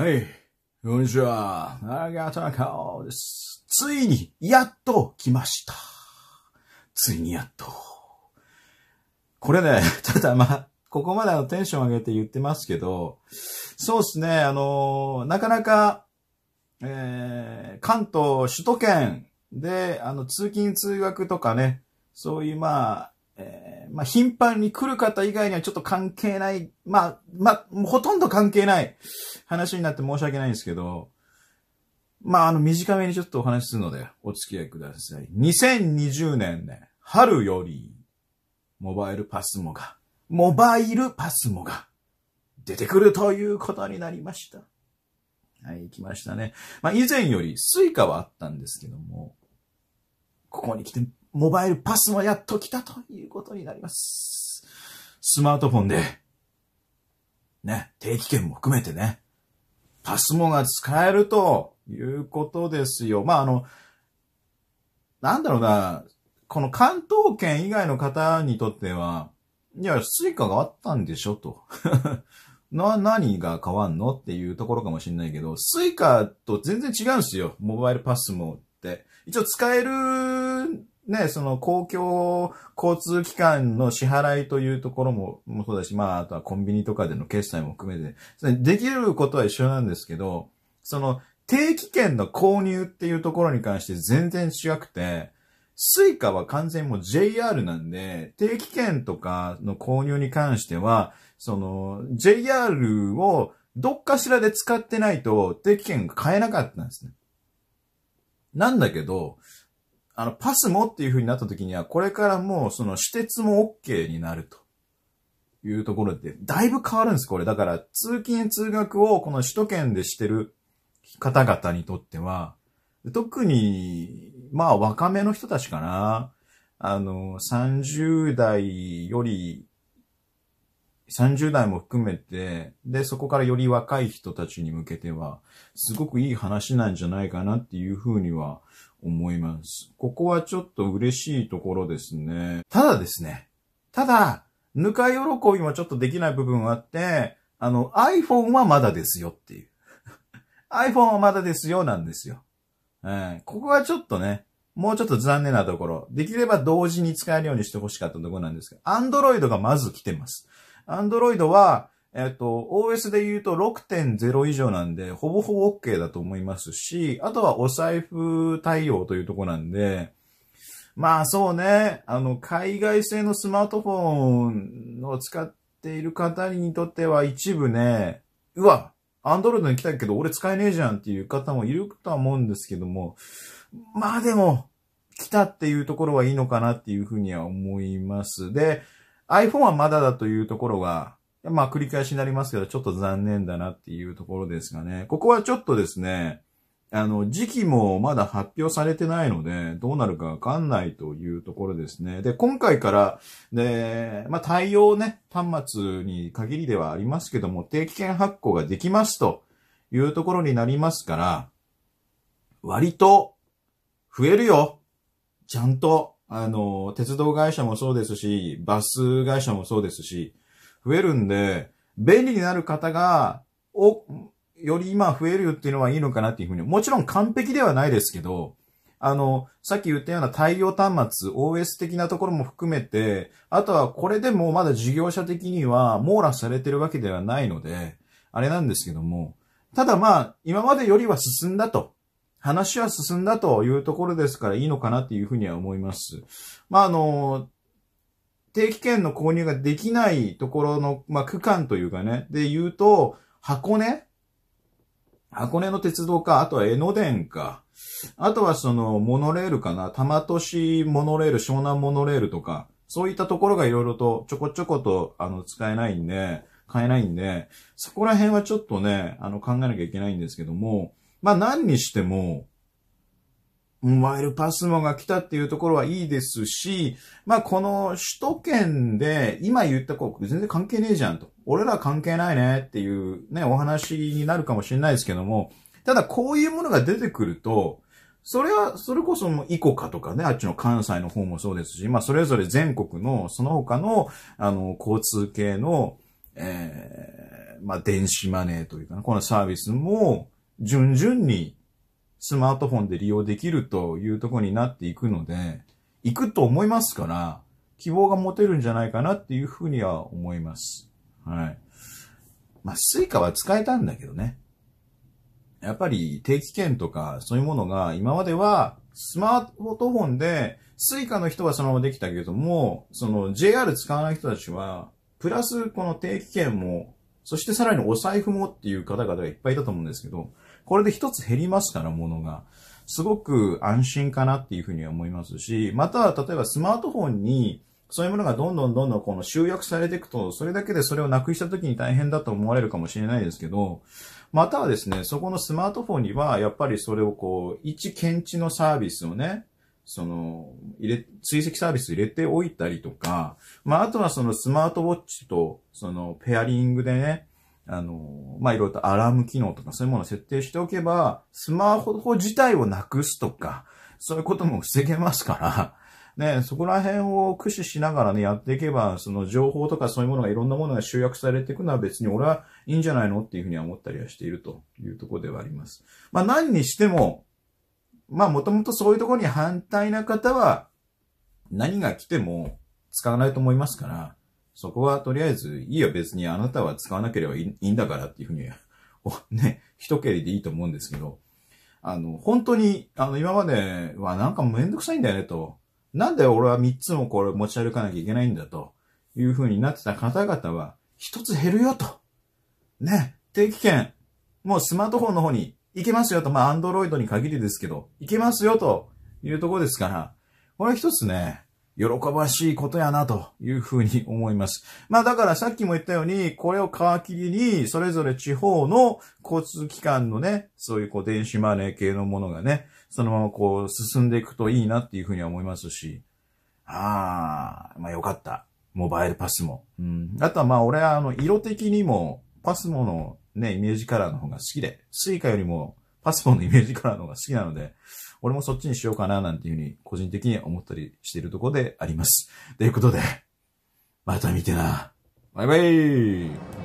はい。こんにちは。長田かおです。ついに、やっと来ました。ついにやっと。これね、た だまあ、ここまであのテンション上げて言ってますけど、そうですね、あのー、なかなか、えー、関東、首都圏で、あの、通勤通学とかね、そういうまあ、えー、まあ、頻繁に来る方以外にはちょっと関係ない、まあ、まあ、ほとんど関係ない話になって申し訳ないんですけど、まあ、あの、短めにちょっとお話しするので、お付き合いください。2020年ね、春より、モバイルパスモが、モバイルパスモが、出てくるということになりました。はい、来ましたね。まあ、以前よりスイカはあったんですけども、ここに来てモバイルパスもやっと来たということになります。スマートフォンで、ね、定期券も含めてね、パスモが使えるということですよ。まあ、あの、なんだろうな、この関東圏以外の方にとっては、いや、スイカがあったんでしょと。な、何が変わんのっていうところかもしんないけど、スイカと全然違うんですよ。モバイルパスモって。一応使えるね、その公共交通機関の支払いというところも、もそうだし、まあ、あとはコンビニとかでの決済も含めて、できることは一緒なんですけど、その、定期券の購入っていうところに関して全然違くて、スイカは完全もう JR なんで、定期券とかの購入に関しては、その、JR をどっかしらで使ってないと定期券が買えなかったんですね。なんだけど、あの、パスもっていう風になった時には、これからもう、その、私鉄も OK になると。いうところで、だいぶ変わるんです、これ。だから、通勤通学をこの首都圏でしてる方々にとっては、特に、まあ、若めの人たちかな。あの、30代より、30代も含めて、で、そこからより若い人たちに向けては、すごくいい話なんじゃないかなっていうふうには思います。ここはちょっと嬉しいところですね。ただですね。ただ、ぬか喜びもちょっとできない部分はあって、あの、iPhone はまだですよっていう。iPhone はまだですよなんですよ。えー、ここはちょっとね、もうちょっと残念なところ。できれば同時に使えるようにしてほしかったところなんですけど、Android がまず来てます。Android は、えっ、と、OS で言うと6.0以上なんで、ほぼほぼ OK だと思いますし、あとはお財布対応というとこなんで、まあそうね、あの、海外製のスマートフォンを使っている方にとっては一部ね、うわ、アンドロイドに来たけど俺使えねえじゃんっていう方もいるとは思うんですけども、まあでも、来たっていうところはいいのかなっていうふうには思います。で、iPhone はまだだというところはまあ繰り返しになりますけど、ちょっと残念だなっていうところですがね。ここはちょっとですね、あの、時期もまだ発表されてないので、どうなるかわかんないというところですね。で、今回から、で、まあ、対応ね、端末に限りではありますけども、定期券発行ができますというところになりますから、割と増えるよちゃんと、あの、鉄道会社もそうですし、バス会社もそうですし、増えるんで、便利になる方が、お、より今増えるっていうのはいいのかなっていうふうに。もちろん完璧ではないですけど、あの、さっき言ったような太陽端末、OS 的なところも含めて、あとはこれでもまだ事業者的には網羅されてるわけではないので、あれなんですけども、ただまあ、今までよりは進んだと。話は進んだというところですからいいのかなっていうふうには思います。まあ、あの、定期券の購入ができないところの、まあ、区間というかね、で言うと、箱根箱根の鉄道か、あとは江ノ電か、あとはその、モノレールかな、玉都市モノレール、湘南モノレールとか、そういったところがいろいろとちょこちょこと、あの、使えないんで、買えないんで、そこら辺はちょっとね、あの、考えなきゃいけないんですけども、まあ何にしても、ワイルパスモが来たっていうところはいいですし、まあこの首都圏で今言ったこう、全然関係ねえじゃんと。俺ら関係ないねっていうね、お話になるかもしれないですけども、ただこういうものが出てくると、それは、それこそもうイコカとかね、あっちの関西の方もそうですし、まあそれぞれ全国の、その他の、あの、交通系の、ええー、まあ電子マネーというかな、このサービスも、順々にスマートフォンで利用できるというとこになっていくので、行くと思いますから、希望が持てるんじゃないかなっていうふうには思います。はい。まあ、スイカは使えたんだけどね。やっぱり定期券とかそういうものが今まではスマートフォンでスイカの人はそのままできたけども、その JR 使わない人たちは、プラスこの定期券も、そしてさらにお財布もっていう方々がいっぱいいたと思うんですけど、これで一つ減りますから、ものが。すごく安心かなっていうふうに思いますし、また、例えばスマートフォンに、そういうものがどんどんどんどんこの集約されていくと、それだけでそれをなくした時に大変だと思われるかもしれないですけど、またはですね、そこのスマートフォンには、やっぱりそれをこう、一検知のサービスをね、その、入れ、追跡サービス入れておいたりとか、まあ、あとはそのスマートウォッチと、その、ペアリングでね、あの、まいろいろとアラーム機能とかそういうものを設定しておけば、スマホ自体をなくすとか、そういうことも防げますから、ね、そこら辺を駆使しながらね、やっていけば、その情報とかそういうものがいろんなものが集約されていくのは別に俺はいいんじゃないのっていうふうには思ったりはしているというところではあります。まあ、何にしても、まあ、もともとそういうところに反対な方は、何が来ても使わないと思いますから、そこはとりあえず、いいよ別にあなたは使わなければいいんだからっていうふうに ね、一蹴りでいいと思うんですけど、あの、本当に、あの、今まではなんかめんどくさいんだよねと。なんで俺は三つもこれ持ち歩かなきゃいけないんだというふうになってた方々は、一つ減るよと。ね、定期券、もうスマートフォンの方に行けますよと。まあ、アンドロイドに限りですけど、行けますよというところですから、これ一つね、喜ばしいことやなというふうに思います。まあだからさっきも言ったように、これを皮切りに、それぞれ地方の交通機関のね、そういうこう電子マネー系のものがね、そのままこう進んでいくといいなっていうふうには思いますし、ああ、まあよかった。モバイルパスも。うん。あとはまあ俺はあの、色的にも、パスモのね、イメージカラーの方が好きで、スイカよりもパスモのイメージカラーの方が好きなので、俺もそっちにしようかな、なんていうふうに個人的に思ったりしているところであります。ということで、また見てな。バイバイ